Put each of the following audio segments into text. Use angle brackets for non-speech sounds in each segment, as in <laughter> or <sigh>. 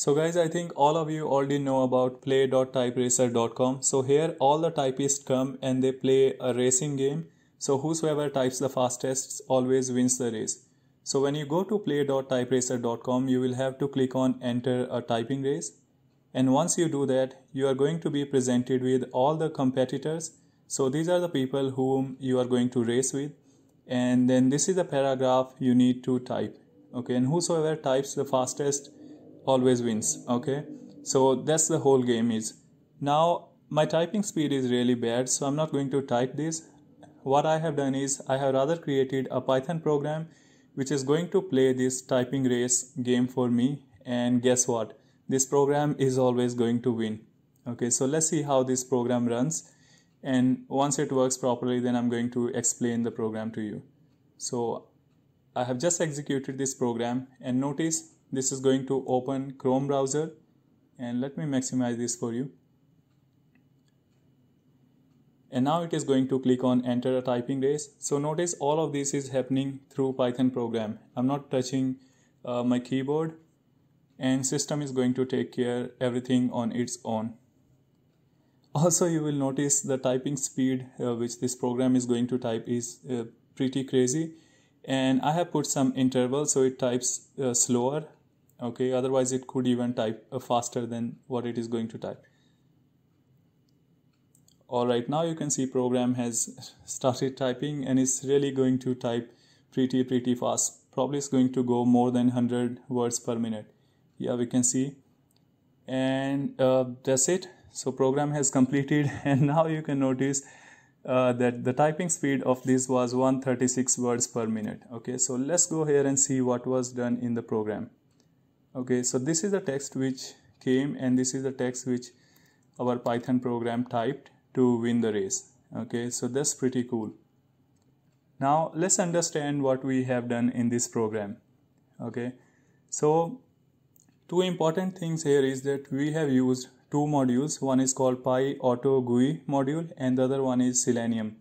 So guys, I think all of you already know about play.typeracer.com. So here all the typists come and they play a racing game. So whosoever types the fastest always wins the race. So when you go to play.typeracer.com, you will have to click on enter a typing race. And once you do that, you are going to be presented with all the competitors. So these are the people whom you are going to race with. And then this is the paragraph you need to type. Okay, and whosoever types the fastest always wins okay so that's the whole game is now my typing speed is really bad so i'm not going to type this what i have done is i have rather created a python program which is going to play this typing race game for me and guess what this program is always going to win okay so let's see how this program runs and once it works properly then i'm going to explain the program to you so i have just executed this program and notice this is going to open Chrome browser and let me maximize this for you and now it is going to click on enter a typing race so notice all of this is happening through python program i'm not touching uh, my keyboard and system is going to take care everything on its own also you will notice the typing speed uh, which this program is going to type is uh, pretty crazy and i have put some interval so it types uh, slower okay otherwise it could even type uh, faster than what it is going to type all right now you can see program has <laughs> started typing and it's really going to type pretty pretty fast probably it's going to go more than 100 words per minute yeah we can see and uh, that's it so program has completed <laughs> and now you can notice uh, that the typing speed of this was 136 words per minute okay so let's go here and see what was done in the program okay so this is the text which came and this is the text which our python program typed to win the race okay so that's pretty cool now let's understand what we have done in this program okay so two important things here is that we have used two modules one is called pi auto gui module and the other one is selenium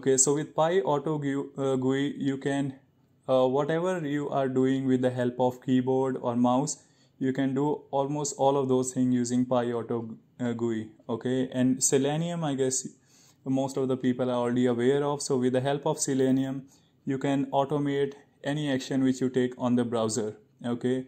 okay so with pi auto GUI uh, you can uh, whatever you are doing with the help of keyboard or mouse you can do almost all of those things using PyAuto uh, GUI okay and Selenium I guess most of the people are already aware of so with the help of Selenium you can automate any action which you take on the browser okay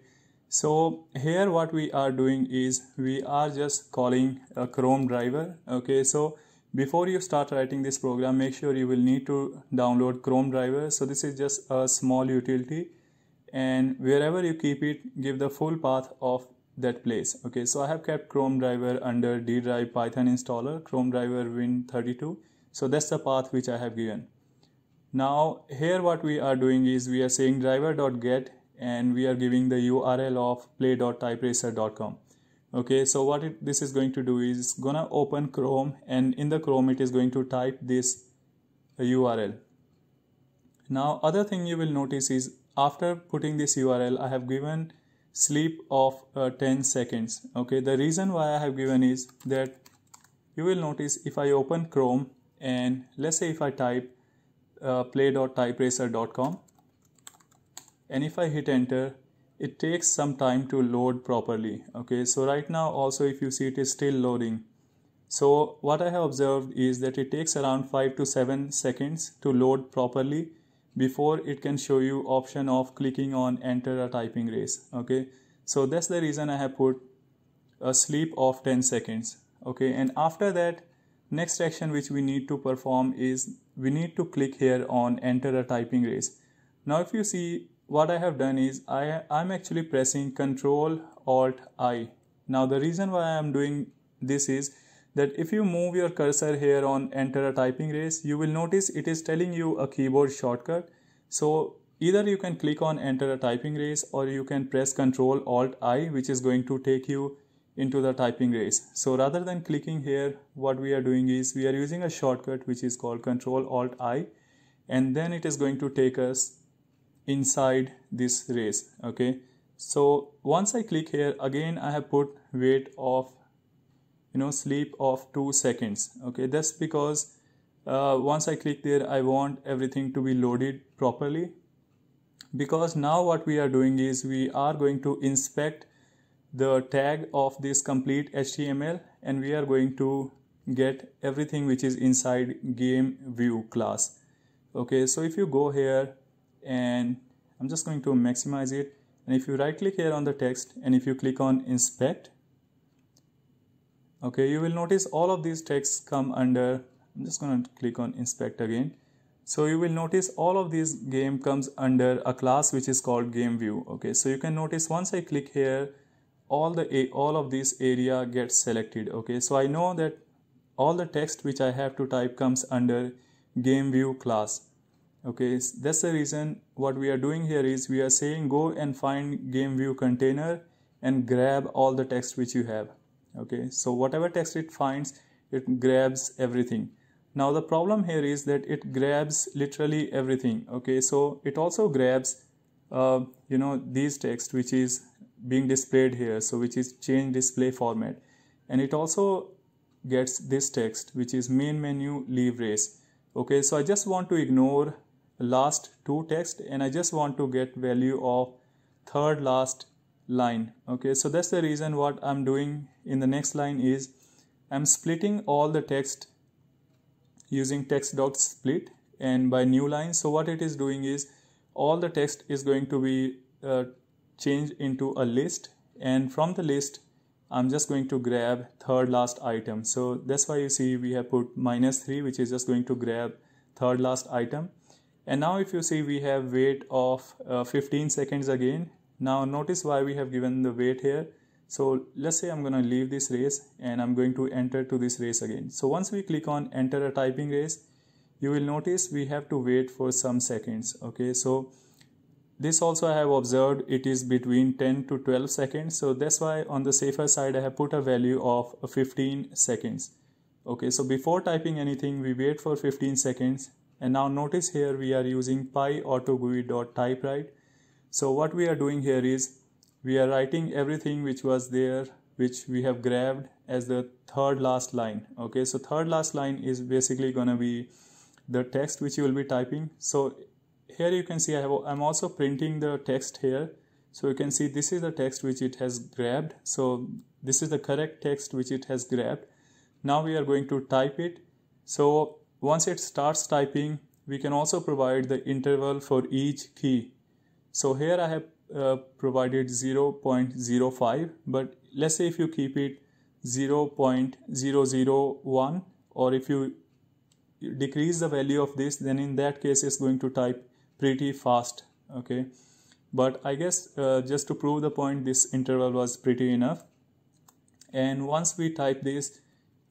so here what we are doing is we are just calling a Chrome driver okay so before you start writing this program, make sure you will need to download Chrome driver. So this is just a small utility and wherever you keep it, give the full path of that place. Okay, so I have kept Chrome driver under D drive Python installer, Chrome driver win32. So that's the path which I have given. Now here what we are doing is we are saying driver.get and we are giving the URL of play.typeracer.com okay so what it, this is going to do is it's gonna open chrome and in the chrome it is going to type this url now other thing you will notice is after putting this url i have given sleep of uh, 10 seconds okay the reason why i have given is that you will notice if i open chrome and let's say if i type uh, play.typeracer.com and if i hit enter it takes some time to load properly okay so right now also if you see it is still loading so what I have observed is that it takes around 5 to 7 seconds to load properly before it can show you option of clicking on enter a typing race okay so that's the reason I have put a sleep of 10 seconds okay and after that next action which we need to perform is we need to click here on enter a typing race now if you see what I have done is I, I'm actually pressing Control Alt I. Now the reason why I'm doing this is that if you move your cursor here on enter a typing race, you will notice it is telling you a keyboard shortcut. So either you can click on enter a typing race or you can press Control Alt I which is going to take you into the typing race. So rather than clicking here, what we are doing is we are using a shortcut which is called Control Alt I and then it is going to take us inside this race okay so once i click here again i have put weight of you know sleep of 2 seconds okay that's because uh, once i click there i want everything to be loaded properly because now what we are doing is we are going to inspect the tag of this complete html and we are going to get everything which is inside game view class okay so if you go here and I'm just going to maximize it and if you right click here on the text and if you click on inspect okay you will notice all of these texts come under I'm just going to click on inspect again so you will notice all of these game comes under a class which is called game view okay so you can notice once I click here all the all of this area gets selected okay so I know that all the text which I have to type comes under game view class okay that's the reason what we are doing here is we are saying go and find game view container and grab all the text which you have okay so whatever text it finds it grabs everything now the problem here is that it grabs literally everything okay so it also grabs uh, you know these text which is being displayed here so which is change display format and it also gets this text which is main menu leave race okay so i just want to ignore last two text and I just want to get value of third last line okay so that's the reason what I'm doing in the next line is I'm splitting all the text using text dot split and by new line so what it is doing is all the text is going to be uh, changed into a list and from the list I'm just going to grab third last item so that's why you see we have put minus 3 which is just going to grab third last item and now if you see we have wait of uh, 15 seconds again now notice why we have given the wait here so let's say I'm going to leave this race and I'm going to enter to this race again. So once we click on enter a typing race, you will notice we have to wait for some seconds. Okay, so this also I have observed it is between 10 to 12 seconds. So that's why on the safer side, I have put a value of uh, 15 seconds. Okay, so before typing anything, we wait for 15 seconds and now notice here we are using pi autogui.typewrite so what we are doing here is we are writing everything which was there which we have grabbed as the third last line okay so third last line is basically gonna be the text which you will be typing so here you can see I have I'm also printing the text here so you can see this is the text which it has grabbed so this is the correct text which it has grabbed now we are going to type it so once it starts typing, we can also provide the interval for each key. So here I have uh, provided 0.05, but let's say if you keep it 0.001 or if you decrease the value of this, then in that case it's going to type pretty fast, okay? But I guess uh, just to prove the point, this interval was pretty enough. And once we type this,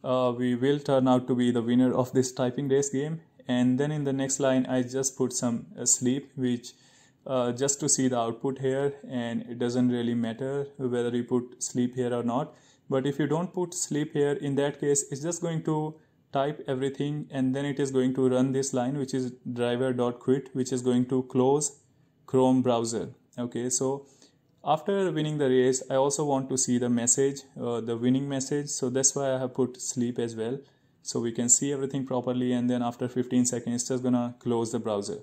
uh, we will turn out to be the winner of this typing race game and then in the next line I just put some uh, sleep which uh, just to see the output here and it doesn't really matter whether you put sleep here or not but if you don't put sleep here in that case it's just going to type everything and then it is going to run this line which is driver.quit which is going to close chrome browser okay so after winning the race, I also want to see the message, uh, the winning message. So that's why I have put sleep as well. So we can see everything properly. And then after 15 seconds, it's just gonna close the browser.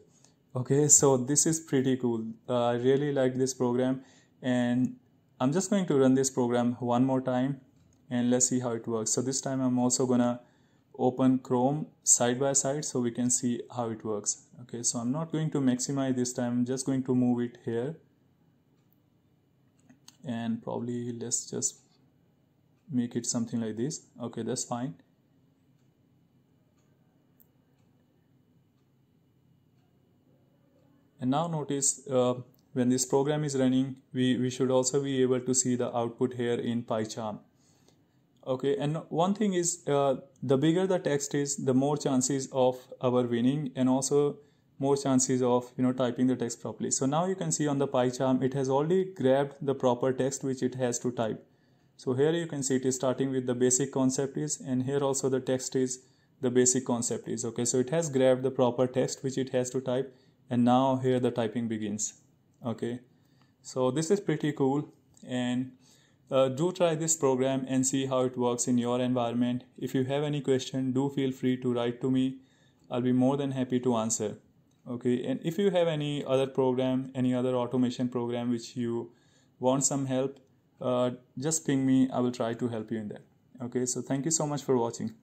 Okay, so this is pretty cool. Uh, I really like this program. And I'm just going to run this program one more time and let's see how it works. So this time I'm also gonna open Chrome side by side so we can see how it works. Okay, so I'm not going to maximize this time, I'm just going to move it here and probably let's just make it something like this okay that's fine and now notice uh, when this program is running we, we should also be able to see the output here in PyCharm okay and one thing is uh, the bigger the text is the more chances of our winning and also more chances of you know typing the text properly so now you can see on the PyCharm it has already grabbed the proper text which it has to type so here you can see it is starting with the basic concept is and here also the text is the basic concept is okay so it has grabbed the proper text which it has to type and now here the typing begins okay so this is pretty cool and uh, do try this program and see how it works in your environment if you have any question do feel free to write to me i'll be more than happy to answer okay and if you have any other program any other automation program which you want some help uh, just ping me i will try to help you in that okay so thank you so much for watching